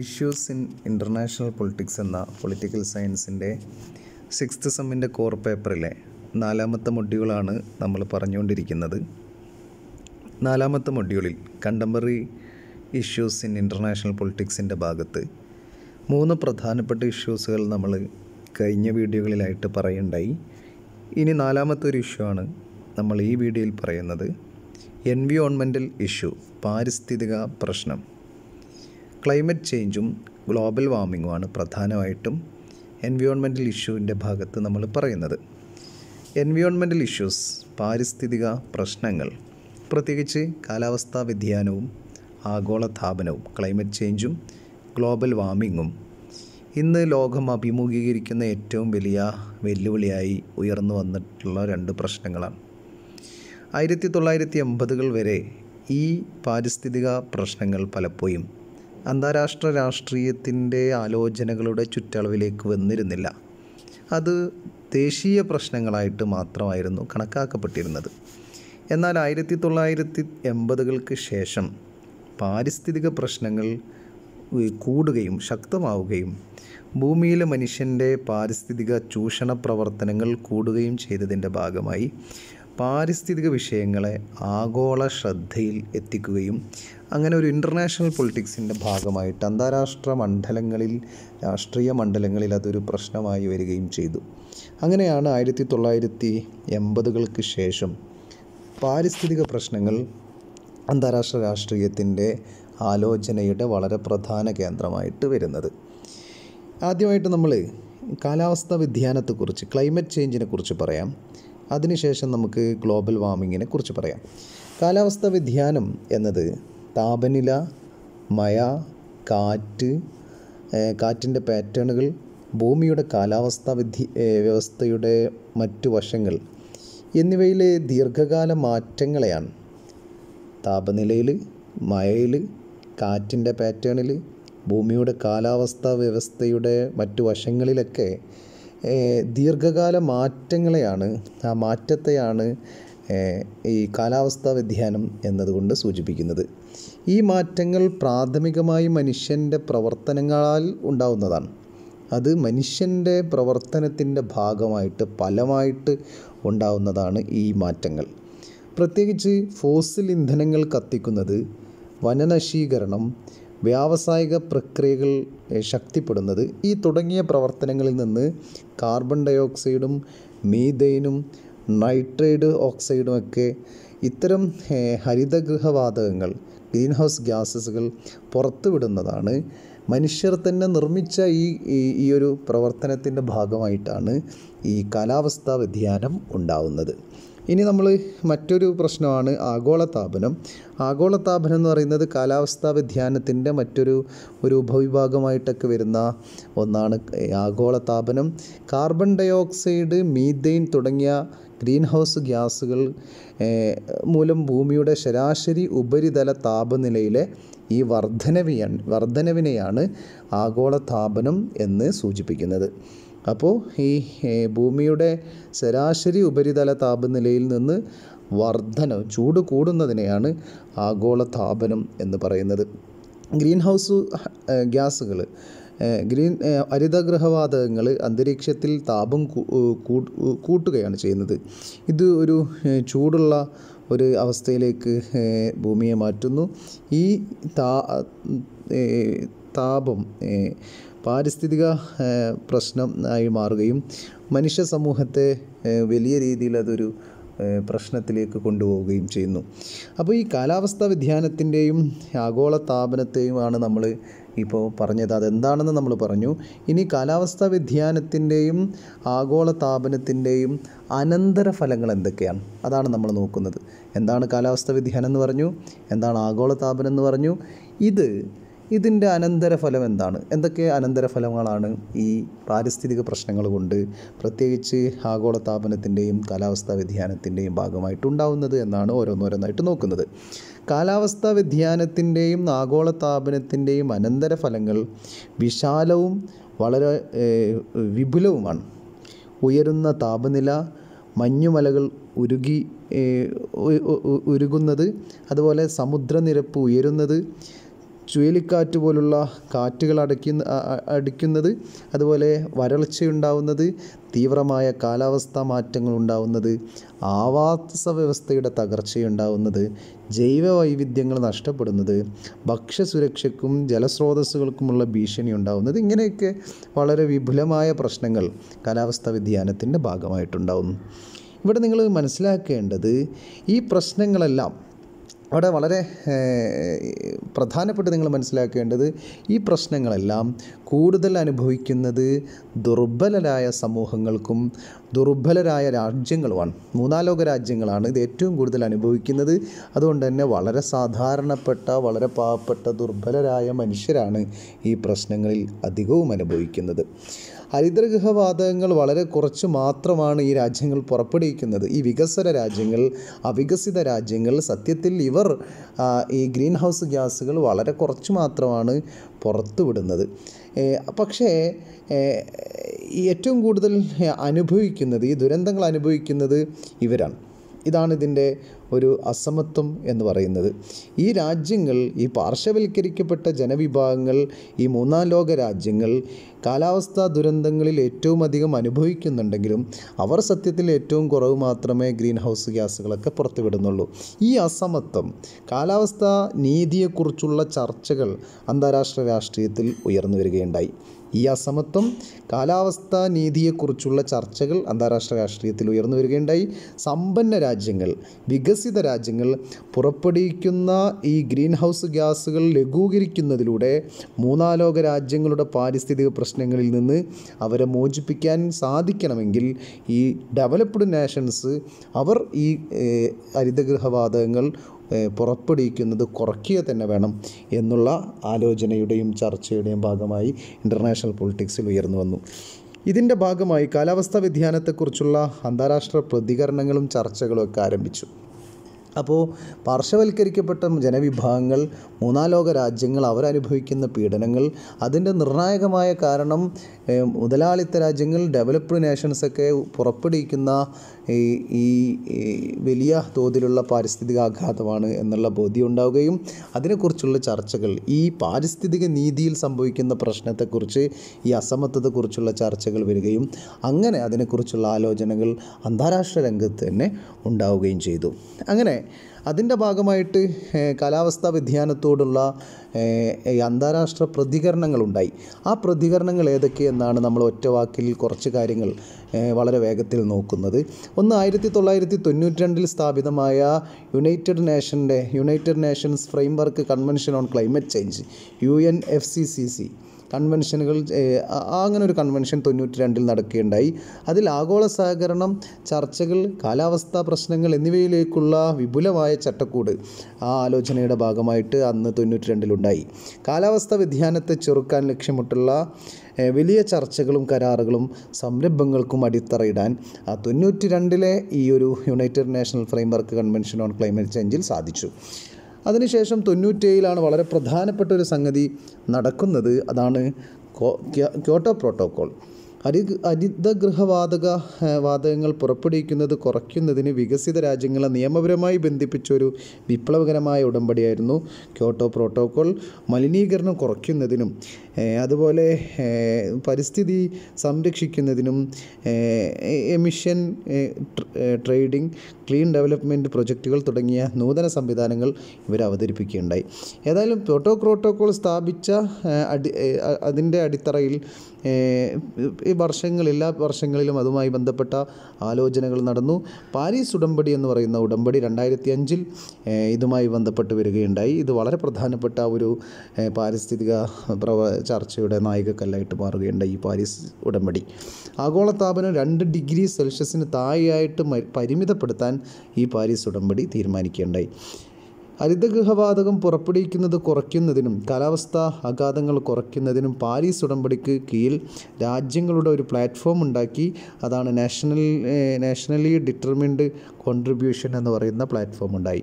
issues in international politics എന്ന political സയൻസിൻ്റെ sixth സെമ്മിൻ്റെ കോർ പേപ്പറിലെ നാലാമത്തെ മൊഡ്യൂളാണ് നമ്മൾ പറഞ്ഞുകൊണ്ടിരിക്കുന്നത് നാലാമത്തെ മൊഡ്യൂളിൽ കണ്ടംപററി ഇഷ്യൂസ് ഇൻ ഇൻ്റർനാഷണൽ പൊളിറ്റിക്സിൻ്റെ ഭാഗത്ത് മൂന്ന് പ്രധാനപ്പെട്ട ഇഷ്യൂസുകൾ നമ്മൾ കഴിഞ്ഞ വീഡിയോകളിലായിട്ട് പറയുണ്ടായി ഇനി നാലാമത്തെ ഒരു ഇഷ്യൂ ആണ് നമ്മൾ ഈ വീഡിയോയിൽ പറയുന്നത് എൻവിയോൺമെൻറ്റൽ ഇഷ്യൂ പാരിസ്ഥിതിക പ്രശ്നം ക്ലൈമറ്റ് ചേഞ്ചും ഗ്ലോബൽ വാർമിങ്ങുമാണ് പ്രധാനമായിട്ടും എൻവയോൺമെൻറ്റൽ ഇഷ്യൂവിൻ്റെ ഭാഗത്ത് നമ്മൾ പറയുന്നത് എൻവയോൺമെൻറ്റൽ ഇഷ്യൂസ് പാരിസ്ഥിതിക പ്രശ്നങ്ങൾ പ്രത്യേകിച്ച് കാലാവസ്ഥാ വ്യതിയാനവും ആഗോളതാപനവും ക്ലൈമറ്റ് ചേഞ്ചും ഗ്ലോബൽ വാർമിങ്ങും ഇന്ന് ലോകം അഭിമുഖീകരിക്കുന്ന ഏറ്റവും വലിയ വെല്ലുവിളിയായി ഉയർന്നു വന്നിട്ടുള്ള രണ്ട് പ്രശ്നങ്ങളാണ് ആയിരത്തി തൊള്ളായിരത്തി എൺപതുകൾ വരെ ഈ പാരിസ്ഥിതിക പ്രശ്നങ്ങൾ പലപ്പോഴും അന്താരാഷ്ട്ര രാഷ്ട്രീയത്തിൻ്റെ ആലോചനകളുടെ ചുറ്റളവിലേക്ക് വന്നിരുന്നില്ല അത് ദേശീയ പ്രശ്നങ്ങളായിട്ട് മാത്രമായിരുന്നു കണക്കാക്കപ്പെട്ടിരുന്നത് എന്നാൽ ആയിരത്തി തൊള്ളായിരത്തി എൺപതുകൾക്ക് ശേഷം പാരിസ്ഥിതിക പ്രശ്നങ്ങൾ കൂടുകയും ശക്തമാവുകയും ഭൂമിയിലെ മനുഷ്യൻ്റെ പാരിസ്ഥിതിക ചൂഷണ പ്രവർത്തനങ്ങൾ കൂടുകയും ചെയ്തതിൻ്റെ ഭാഗമായി പാരിസ്ഥിതിക വിഷയങ്ങളെ ആഗോള ശ്രദ്ധയിൽ എത്തിക്കുകയും അങ്ങനെ ഒരു ഇൻ്റർനാഷണൽ പൊളിറ്റിക്സിൻ്റെ ഭാഗമായിട്ട് അന്താരാഷ്ട്ര മണ്ഡലങ്ങളിൽ രാഷ്ട്രീയ മണ്ഡലങ്ങളിൽ അതൊരു പ്രശ്നമായി വരികയും ചെയ്തു അങ്ങനെയാണ് ആയിരത്തി തൊള്ളായിരത്തി എൺപതുകൾക്ക് ശേഷം പാരിസ്ഥിതിക പ്രശ്നങ്ങൾ അന്താരാഷ്ട്ര രാഷ്ട്രീയത്തിൻ്റെ ആലോചനയുടെ വളരെ പ്രധാന കേന്ദ്രമായിട്ട് വരുന്നത് ആദ്യമായിട്ട് നമ്മൾ കാലാവസ്ഥാ വ്യതിയാനത്തെക്കുറിച്ച് ക്ലൈമറ്റ് ചേഞ്ചിനെ കുറിച്ച് പറയാം അതിനുശേഷം നമുക്ക് ഗ്ലോബൽ വാർമിങ്ങിനെ കുറിച്ച് പറയാം കാലാവസ്ഥാ വ്യതിയാനം എന്നത് താപനില മഴ കാറ്റ് കാറ്റിൻ്റെ പാറ്റേണുകൾ ഭൂമിയുടെ കാലാവസ്ഥാ വിധി വ്യവസ്ഥയുടെ മറ്റു വശങ്ങൾ എന്നിവയിലെ ദീർഘകാല മാറ്റങ്ങളെയാണ് താപനിലയിൽ മഴയിൽ കാറ്റിൻ്റെ പാറ്റേണിൽ ഭൂമിയുടെ കാലാവസ്ഥാ വ്യവസ്ഥയുടെ മറ്റു വശങ്ങളിലൊക്കെ ദീർഘകാല മാറ്റങ്ങളെയാണ് ആ മാറ്റത്തെയാണ് ഈ കാലാവസ്ഥാ വ്യതിയാനം എന്നതുകൊണ്ട് സൂചിപ്പിക്കുന്നത് ഈ മാറ്റങ്ങൾ പ്രാഥമികമായി മനുഷ്യൻ്റെ പ്രവർത്തനങ്ങളാൽ ഉണ്ടാവുന്നതാണ് അത് മനുഷ്യൻ്റെ പ്രവർത്തനത്തിൻ്റെ ഭാഗമായിട്ട് ഫലമായിട്ട് ഉണ്ടാവുന്നതാണ് ഈ മാറ്റങ്ങൾ പ്രത്യേകിച്ച് ഫോസിൽ ഇന്ധനങ്ങൾ കത്തിക്കുന്നത് വനനശീകരണം വ്യാവസായിക പ്രക്രിയകൾ ശക്തിപ്പെടുന്നത് ഈ തുടങ്ങിയ പ്രവർത്തനങ്ങളിൽ നിന്ന് കാർബൺ ഡയോക്സൈഡും മീതെയിനും നൈട്രൈഡ് ഓക്സൈഡുമൊക്കെ ഇത്തരം ഹരിതഗൃഹവാതകങ്ങൾ ഗ്രീൻ ഹൗസ് ഗ്യാസസുകൾ പുറത്തുവിടുന്നതാണ് മനുഷ്യർ തന്നെ നിർമ്മിച്ച ഈ ഈ ഒരു പ്രവർത്തനത്തിൻ്റെ ഭാഗമായിട്ടാണ് ഈ കാലാവസ്ഥാ വ്യതിയാനം ഉണ്ടാവുന്നത് ഇനി നമ്മൾ മറ്റൊരു പ്രശ്നമാണ് ആഗോളതാപനം ആഗോളതാപനം എന്ന് പറയുന്നത് കാലാവസ്ഥാ വ്യതിയാനത്തിൻ്റെ മറ്റൊരു ഒരു ഉപവിഭാഗമായിട്ടൊക്കെ വരുന്ന ഒന്നാണ് ആഗോളതാപനം കാർബൺ ഡയോക്സൈഡ് മീതെയിൻ തുടങ്ങിയ ഗ്രീൻ ഹൗസ് ഗ്യാസുകൾ മൂലം ഭൂമിയുടെ ശരാശരി ഉപരിതല താപനിലയിലെ ഈ വർധനവിയ വർധനവിനെയാണ് ആഗോളതാപനം എന്ന് സൂചിപ്പിക്കുന്നത് അപ്പോൾ ഈ ഭൂമിയുടെ ശരാശരി ഉപരിതല താപനിലയിൽ നിന്ന് വർധന ചൂട് കൂടുന്നതിനെയാണ് ആഗോള താപനം എന്ന് പറയുന്നത് ഗ്രീൻ ഹൗസ് ഗ്യാസുകൾ ഗ്രീൻ അരിതഗ്രഹവാതകങ്ങൾ അന്തരീക്ഷത്തിൽ താപം കൂട്ടുകയാണ് ചെയ്യുന്നത് ഇത് ഒരു ചൂടുള്ള ഒരു അവസ്ഥയിലേക്ക് ഭൂമിയെ മാറ്റുന്നു ഈ താപം പാരിസ്ഥിതിക പ്രശ്നം ആയി മാറുകയും മനുഷ്യ സമൂഹത്തെ വലിയ രീതിയിൽ അതൊരു പ്രശ്നത്തിലേക്ക് കൊണ്ടുപോവുകയും ചെയ്യുന്നു അപ്പോൾ ഈ കാലാവസ്ഥാ വ്യതിയാനത്തിൻ്റെയും ആഗോള താപനത്തെയുമാണ് നമ്മൾ ഇപ്പോൾ പറഞ്ഞത് അതെന്താണെന്ന് നമ്മൾ പറഞ്ഞു ഇനി കാലാവസ്ഥാ വ്യതിയാനത്തിൻ്റെയും ആഗോള താപനത്തിൻ്റെയും അനന്തരഫലങ്ങൾ എന്തൊക്കെയാണ് അതാണ് നമ്മൾ നോക്കുന്നത് എന്താണ് കാലാവസ്ഥാ വ്യതിയാനം എന്ന് പറഞ്ഞു എന്താണ് ആഗോള താപനം എന്ന് പറഞ്ഞു ഇത് ഇതിൻ്റെ അനന്തരഫലം എന്താണ് എന്തൊക്കെ അനന്തരഫലങ്ങളാണ് ഈ പാരിസ്ഥിതിക പ്രശ്നങ്ങൾ കൊണ്ട് പ്രത്യേകിച്ച് ആഗോളതാപനത്തിൻ്റെയും കാലാവസ്ഥാ വ്യതിയാനത്തിൻ്റെയും ഭാഗമായിട്ടുണ്ടാവുന്നത് എന്നാണ് ഓരോന്നോരോന്നായിട്ട് നോക്കുന്നത് കാലാവസ്ഥാ വ്യതിയാനത്തിൻ്റെയും ആഗോളതാപനത്തിൻ്റെയും അനന്തരഫലങ്ങൾ വിശാലവും വളരെ വിപുലവുമാണ് ഉയരുന്ന താപനില മഞ്ഞുമലകൾ ഉരുകി ഉരുകുന്നത് അതുപോലെ സമുദ്രനിരപ്പ് ഉയരുന്നത് ചുഴലിക്കാറ്റ് പോലുള്ള കാറ്റുകൾ അടയ്ക്കുന്ന അടിക്കുന്നത് അതുപോലെ വരൾച്ചയുണ്ടാവുന്നത് തീവ്രമായ കാലാവസ്ഥാ മാറ്റങ്ങൾ ഉണ്ടാവുന്നത് ആവാസ വ്യവസ്ഥയുടെ തകർച്ചയുണ്ടാവുന്നത് ജൈവ വൈവിധ്യങ്ങൾ നഷ്ടപ്പെടുന്നത് ഭക്ഷ്യസുരക്ഷയ്ക്കും ജലസ്രോതസ്സുകൾക്കുമുള്ള ഭീഷണി ഉണ്ടാവുന്നത് ഇങ്ങനെയൊക്കെ വളരെ വിപുലമായ പ്രശ്നങ്ങൾ കാലാവസ്ഥാ വ്യതിയാനത്തിൻ്റെ ഭാഗമായിട്ടുണ്ടാവുന്നു ഇവിടെ നിങ്ങൾ മനസ്സിലാക്കേണ്ടത് ഈ പ്രശ്നങ്ങളെല്ലാം അവിടെ വളരെ പ്രധാനപ്പെട്ട് നിങ്ങൾ മനസ്സിലാക്കേണ്ടത് ഈ പ്രശ്നങ്ങളെല്ലാം കൂടുതൽ അനുഭവിക്കുന്നത് ദുർബലരായ സമൂഹങ്ങൾക്കും ദുർബലരായ രാജ്യങ്ങളുമാണ് മൂന്നാലോക രാജ്യങ്ങളാണ് ഇത് ഏറ്റവും കൂടുതൽ അനുഭവിക്കുന്നത് അതുകൊണ്ട് തന്നെ വളരെ സാധാരണപ്പെട്ട വളരെ പാവപ്പെട്ട ദുർബലരായ മനുഷ്യരാണ് ഈ പ്രശ്നങ്ങളിൽ അധികവും അനുഭവിക്കുന്നത് ഹരിതഗൃഹവാതകങ്ങൾ വളരെ കുറച്ച് മാത്രമാണ് ഈ രാജ്യങ്ങൾ പുറപ്പെടുവിക്കുന്നത് ഈ വികസന രാജ്യങ്ങൾ അവികസിത രാജ്യങ്ങൾ സത്യത്തിൽ ഇവർ ഈ ഗ്രീൻ ഹൗസ് ഗ്യാസുകൾ വളരെ കുറച്ച് മാത്രമാണ് പുറത്തുവിടുന്നത് പക്ഷേ ഏറ്റവും കൂടുതൽ അനുഭവിക്കുന്നത് ഈ ദുരന്തങ്ങൾ അനുഭവിക്കുന്നത് ഇവരാണ് ഇതാണ് ഇതിൻ്റെ ഒരു അസമത്വം എന്ന് പറയുന്നത് ഈ രാജ്യങ്ങൾ ഈ പാർശ്വവൽക്കരിക്കപ്പെട്ട ജനവിഭാഗങ്ങൾ ഈ മൂന്നാം ലോക രാജ്യങ്ങൾ കാലാവസ്ഥാ ദുരന്തങ്ങളിൽ ഏറ്റവും അധികം അനുഭവിക്കുന്നുണ്ടെങ്കിലും അവർ സത്യത്തിൽ ഏറ്റവും കുറവ് മാത്രമേ ഗ്രീൻ ഹൗസ് ഗ്യാസുകളൊക്കെ പുറത്തുവിടുന്നുള്ളൂ ഈ അസമത്വം കാലാവസ്ഥാ നീതിയെക്കുറിച്ചുള്ള ചർച്ചകൾ അന്താരാഷ്ട്ര രാഷ്ട്രീയത്തിൽ ഉയർന്നു വരികയുണ്ടായി ഈ അസമത്വം കാലാവസ്ഥാ നീതിയെക്കുറിച്ചുള്ള ചർച്ചകൾ അന്താരാഷ്ട്ര രാഷ്ട്രീയത്തിൽ ഉയർന്നു വരികയുണ്ടായി സമ്പന്ന രാജ്യങ്ങൾ വികസിത രാജ്യങ്ങൾ പുറപ്പെടുവിക്കുന്ന ഈ ഗ്രീൻ ഹൗസ് ഗ്യാസുകൾ ലഘൂകരിക്കുന്നതിലൂടെ മൂന്നാലോക രാജ്യങ്ങളുടെ പാരിസ്ഥിതിക പ്രശ്നം പ്രശ്നങ്ങളിൽ നിന്ന് അവരെ മോചിപ്പിക്കാൻ സാധിക്കണമെങ്കിൽ ഈ ഡെവലപ്ഡ് നേഷൻസ് അവർ ഈ ഹരിതഗൃഹവാതകങ്ങൾ പുറപ്പെടുവിക്കുന്നത് കുറയ്ക്കുക തന്നെ വേണം എന്നുള്ള ആലോചനയുടെയും ചർച്ചയുടെയും ഭാഗമായി ഇൻ്റർനാഷണൽ പൊളിറ്റിക്സിൽ ഉയർന്നു വന്നു ഇതിൻ്റെ ഭാഗമായി കാലാവസ്ഥാ വ്യതിയാനത്തെക്കുറിച്ചുള്ള അന്താരാഷ്ട്ര പ്രതികരണങ്ങളും ചർച്ചകളും ഒക്കെ ആരംഭിച്ചു അപ്പോൾ പാർശ്വവൽക്കരിക്കപ്പെട്ട ജനവിഭാഗങ്ങൾ മൂന്നാലോക രാജ്യങ്ങൾ അവരനുഭവിക്കുന്ന പീഡനങ്ങൾ അതിൻ്റെ നിർണായകമായ കാരണം മുതലാളിത്ത രാജ്യങ്ങൾ ഡെവലപ്ഡ് നേഷൻസൊക്കെ പുറപ്പെടുവിക്കുന്ന ഈ വലിയ തോതിലുള്ള പാരിസ്ഥിതിക ആഘാതമാണ് എന്നുള്ള ബോധ്യം ഉണ്ടാവുകയും അതിനെക്കുറിച്ചുള്ള ചർച്ചകൾ ഈ പാരിസ്ഥിതിക നീതിയിൽ സംഭവിക്കുന്ന പ്രശ്നത്തെക്കുറിച്ച് ഈ അസമത്വത്തെക്കുറിച്ചുള്ള ചർച്ചകൾ വരികയും അങ്ങനെ അതിനെക്കുറിച്ചുള്ള ആലോചനകൾ അന്താരാഷ്ട്ര രംഗത്ത് തന്നെ ഉണ്ടാവുകയും ചെയ്തു അങ്ങനെ അതിൻ്റെ ഭാഗമായിട്ട് കാലാവസ്ഥാ വ്യതിയാനത്തോടുള്ള അന്താരാഷ്ട്ര പ്രതികരണങ്ങളുണ്ടായി ആ പ്രതികരണങ്ങൾ ഏതൊക്കെയെന്നാണ് നമ്മൾ ഒറ്റവാക്കിൽ കുറച്ച് കാര്യങ്ങൾ വളരെ വേഗത്തിൽ നോക്കുന്നത് ഒന്ന് ആയിരത്തി തൊള്ളായിരത്തി തൊണ്ണൂറ്റി രണ്ടിൽ സ്ഥാപിതമായ യുണൈറ്റഡ് നേഷൻ്റെ united nations framework convention on climate change U N F C C C കൺവെൻഷനുകൾ അങ്ങനെ ഒരു കൺവെൻഷൻ തൊണ്ണൂറ്റി രണ്ടിൽ നടക്കുകയുണ്ടായി അതിൽ ആഗോള സഹകരണം ചർച്ചകൾ കാലാവസ്ഥാ പ്രശ്നങ്ങൾ എന്നിവയിലേക്കുള്ള വിപുലമായ ചട്ടക്കൂട് ആ ആലോചനയുടെ ഭാഗമായിട്ട് അന്ന് തൊണ്ണൂറ്റി രണ്ടിലുണ്ടായി കാലാവസ്ഥാ വ്യതിയാനത്തെ ചെറുക്കാൻ ലക്ഷ്യമിട്ടുള്ള വലിയ ചർച്ചകളും കരാറുകളും സംരംഭങ്ങൾക്കും അടിത്തറയിടാൻ തൊണ്ണൂറ്റി രണ്ടിലെ ഈ ഒരു united national framework convention on climate ചേഞ്ചിൽ സാധിച്ചു അതിനുശേഷം തൊണ്ണൂറ്റേഴിലാണ് വളരെ പ്രധാനപ്പെട്ട ഒരു സംഗതി നടക്കുന്നത് അതാണ് ക്യോട്ടോ പ്രോട്ടോക്കോൾ ഹരി ഹരിതഗൃഹവാതക വാതകങ്ങൾ പുറപ്പെടുവിക്കുന്നത് കുറയ്ക്കുന്നതിന് വികസിത രാജ്യങ്ങളെ നിയമപരമായി ബന്ധിപ്പിച്ചൊരു വിപ്ലവകരമായ ഉടമ്പടിയായിരുന്നു ക്യോട്ടോ പ്രോട്ടോക്കോൾ മലിനീകരണം കുറയ്ക്കുന്നതിനും അതുപോലെ പരിസ്ഥിതി സംരക്ഷിക്കുന്നതിനും എമിഷൻ ട്രേഡിംഗ് ക്ലീൻ ഡെവലപ്മെൻറ്റ് പ്രൊജക്റ്റുകൾ തുടങ്ങിയ നൂതന സംവിധാനങ്ങൾ ഇവർ അവതരിപ്പിക്കുകയുണ്ടായി ഏതായാലും ക്യോട്ടോ പ്രോട്ടോക്കോൾ സ്ഥാപിച്ച അടി അതിൻ്റെ അടിത്തറയിൽ ഈ വർഷങ്ങളിൽ എല്ലാ വർഷങ്ങളിലും അതുമായി ബന്ധപ്പെട്ട ആലോചനകൾ നടന്നു പാരീസ് ഉടമ്പടി എന്ന് പറയുന്ന ഉടമ്പടി രണ്ടായിരത്തി അഞ്ചിൽ ഇതുമായി ബന്ധപ്പെട്ട് വരികയുണ്ടായി ഇത് വളരെ പ്രധാനപ്പെട്ട ഒരു പാരിസ്ഥിതിക പ്രവ ചർച്ചയുടെ നായികക്കല്ലായിട്ട് മാറുകയുണ്ടായി ഈ പാരീസ് ഉടമ്പടി ആഗോളതാപനം രണ്ട് ഡിഗ്രി സെൽഷ്യസിന് താഴെയായിട്ട് പരിമിതപ്പെടുത്താൻ ഈ പാരീസ് ഉടമ്പടി തീരുമാനിക്കുകയുണ്ടായി ഹരിതഗൃഹവാതകം പുറപ്പെടുവിക്കുന്നത് കുറയ്ക്കുന്നതിനും കാലാവസ്ഥാ ആഘാതങ്ങൾ കുറയ്ക്കുന്നതിനും പാരീസ് ഉടമ്പടിക്ക് കീഴിൽ രാജ്യങ്ങളുടെ ഒരു പ്ലാറ്റ്ഫോം ഉണ്ടാക്കി അതാണ് നാഷണൽ നാഷണലി ഡിറ്റർമിൻഡ് കോൺട്രിബ്യൂഷൻ എന്ന് പറയുന്ന പ്ലാറ്റ്ഫോം ഉണ്ടായി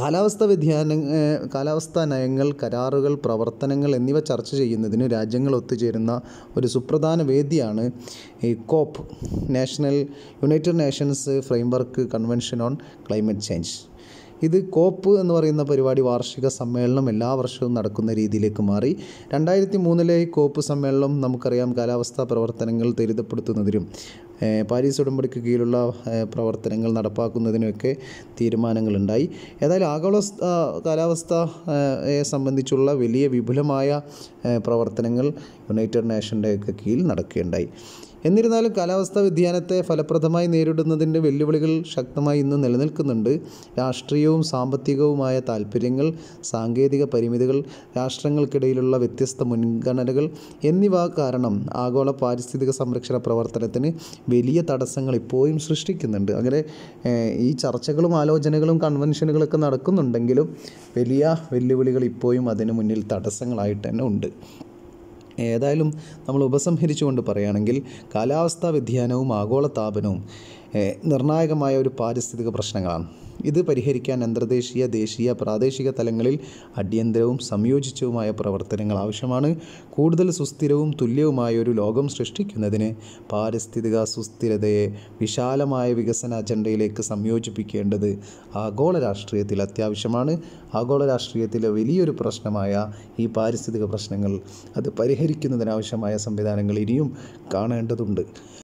കാലാവസ്ഥ വ്യതിയാന കാലാവസ്ഥാ നയങ്ങൾ കരാറുകൾ പ്രവർത്തനങ്ങൾ എന്നിവ ചർച്ച ചെയ്യുന്നതിന് രാജ്യങ്ങൾ ഒത്തുചേരുന്ന ഒരു സുപ്രധാന വേദിയാണ് ഈ COP national united nations framework convention on climate change ഇത് കോപ്പ് എന്ന് പറയുന്ന പരിപാടി വാർഷിക സമ്മേളനം എല്ലാ വർഷവും നടക്കുന്ന രീതിയിലേക്ക് മാറി രണ്ടായിരത്തി മൂന്നിലെ കോപ്പ് സമ്മേളനം നമുക്കറിയാം കാലാവസ്ഥാ പ്രവർത്തനങ്ങൾ ത്വരിതപ്പെടുത്തുന്നതിനും പാരീസ് ഉടമ്പടിക്ക് കീഴിലുള്ള പ്രവർത്തനങ്ങൾ നടപ്പാക്കുന്നതിനുമൊക്കെ തീരുമാനങ്ങളുണ്ടായി ഏതായാലും ആഗോള കാലാവസ്ഥയെ സംബന്ധിച്ചുള്ള വലിയ വിപുലമായ പ്രവർത്തനങ്ങൾ യുണൈറ്റഡ് നേഷൻ്റെയൊക്കെ കീഴിൽ നടക്കുകയുണ്ടായി എന്നിരുന്നാലും കാലാവസ്ഥാ വ്യതിയാനത്തെ ഫലപ്രദമായി നേരിടുന്നതിൻ്റെ വെല്ലുവിളികൾ ശക്തമായി ഇന്ന് നിലനിൽക്കുന്നുണ്ട് രാഷ്ട്രീയവും സാമ്പത്തികവുമായ താൽപ്പര്യങ്ങൾ സാങ്കേതിക പരിമിതികൾ രാഷ്ട്രങ്ങൾക്കിടയിലുള്ള വ്യത്യസ്ത മുൻഗണനകൾ എന്നിവ കാരണം ആഗോള പാരിസ്ഥിതിക സംരക്ഷണ പ്രവർത്തനത്തിന് വലിയ തടസ്സങ്ങൾ ഇപ്പോഴും സൃഷ്ടിക്കുന്നുണ്ട് അങ്ങനെ ഈ ചർച്ചകളും ആലോചനകളും കൺവെൻഷനുകളൊക്കെ നടക്കുന്നുണ്ടെങ്കിലും വലിയ വെല്ലുവിളികൾ ഇപ്പോഴും അതിന് മുന്നിൽ തടസ്സങ്ങളായിട്ട് തന്നെ ഉണ്ട് ഏതായാലും നമ്മൾ ഉപസംഹരിച്ചുകൊണ്ട് പറയുകയാണെങ്കിൽ കാലാവസ്ഥാ വ്യതിയാനവും ആഗോളതാപനവും നിർണായകമായ ഒരു പാരിസ്ഥിതിക പ്രശ്നങ്ങളാണ് ഇത് പരിഹരിക്കാൻ അന്തർദേശീയ ദേശീയ പ്രാദേശിക തലങ്ങളിൽ അടിയന്തരവും സംയോജിച്ചവുമായ പ്രവർത്തനങ്ങൾ ആവശ്യമാണ് കൂടുതൽ സുസ്ഥിരവും തുല്യവുമായ ഒരു ലോകം സൃഷ്ടിക്കുന്നതിന് പാരിസ്ഥിതിക സുസ്ഥിരതയെ വിശാലമായ വികസന അജണ്ടയിലേക്ക് സംയോജിപ്പിക്കേണ്ടത് ആഗോള രാഷ്ട്രീയത്തിൽ അത്യാവശ്യമാണ് ആഗോള രാഷ്ട്രീയത്തിലെ വലിയൊരു പ്രശ്നമായ ഈ പാരിസ്ഥിതിക പ്രശ്നങ്ങൾ അത് പരിഹരിക്കുന്നതിനാവശ്യമായ സംവിധാനങ്ങൾ ഇനിയും കാണേണ്ടതുണ്ട്